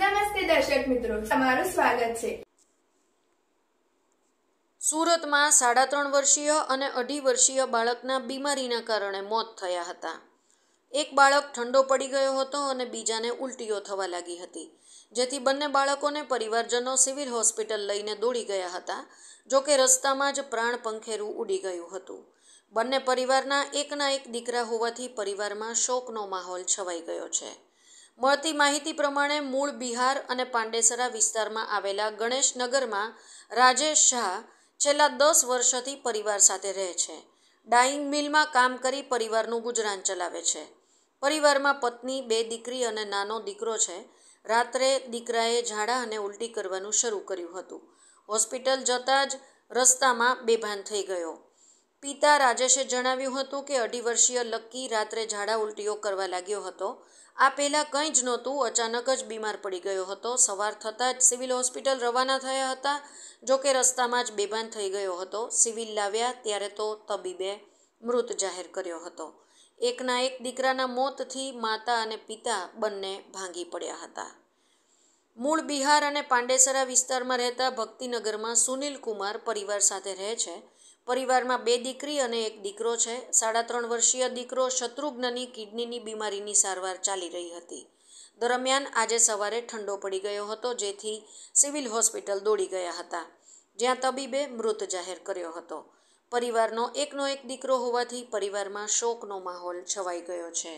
નમસ્તે દર્શક મિત્રો તમારું સ્વાગત છે સુરતમાં સાડા ત્રણ વર્ષીય અને અઢી વર્ષીય બાળકના બીમારીના કારણે મોત થયા હતા એક બાળક ઠંડો પડી ગયો હતો અને બીજાને ઉલટીઓ થવા લાગી હતી જેથી બંને બાળકોને પરિવારજનો સિવિલ હોસ્પિટલ લઈને દોડી ગયા હતા જો કે રસ્તામાં જ પ્રાણ પંખેરું ઉડી ગયું હતું બંને પરિવારના એકના એક દીકરા હોવાથી પરિવારમાં શોકનો માહોલ છવાઈ ગયો છે મળતી માહિતી પ્રમાણે મૂળ બિહાર અને પાંડેસરા વિસ્તારમાં આવેલા ગણેશનગરમાં રાજેશ શાહ છેલ્લા દસ વર્ષથી પરિવાર સાથે રહે છે ડાઈંગ મિલમાં કામ કરી પરિવારનું ગુજરાન ચલાવે છે પરિવારમાં પત્ની બે દીકરી અને નાનો દીકરો છે રાત્રે દીકરાએ ઝાડા અને ઉલટી કરવાનું શરૂ કર્યું હતું હોસ્પિટલ જતાં જ રસ્તામાં બેભાન થઈ ગયો પિતા રાજેશે જણાવ્યું હતું કે અઢી વર્ષીય લક્કી રાત્રે ઝાડા ઉલટીઓ કરવા લાગ્યો હતો આ પહેલાં કંઈ જ નહોતું અચાનક જ બીમાર પડી ગયો હતો સવાર થતાં જ સિવિલ હોસ્પિટલ રવાના થયા હતા જો કે રસ્તામાં જ બેભાન થઈ ગયો હતો સિવિલ લાવ્યા ત્યારે તો તબીબે મૃત જાહેર કર્યો હતો એકના એક દીકરાના મોતથી માતા અને પિતા બંને ભાંગી પડ્યા હતા મૂળ બિહાર અને પાંડેસરા વિસ્તારમાં રહેતા ભક્તિનગરમાં સુનિલ કુમાર પરિવાર સાથે રહે છે પરિવારમાં બે દીકરી અને એક દીકરો છે સાડા ત્રણ વર્ષીય દીકરો શત્રુઘ્નની કિડનીની બીમારીની સારવાર ચાલી રહી હતી દરમિયાન આજે સવારે ઠંડો પડી ગયો હતો જેથી સિવિલ હોસ્પિટલ દોડી ગયા હતા જ્યાં તબીબે મૃત જાહેર કર્યો હતો પરિવારનો એકનો એક દીકરો હોવાથી પરિવારમાં શોકનો માહોલ છવાઈ ગયો છે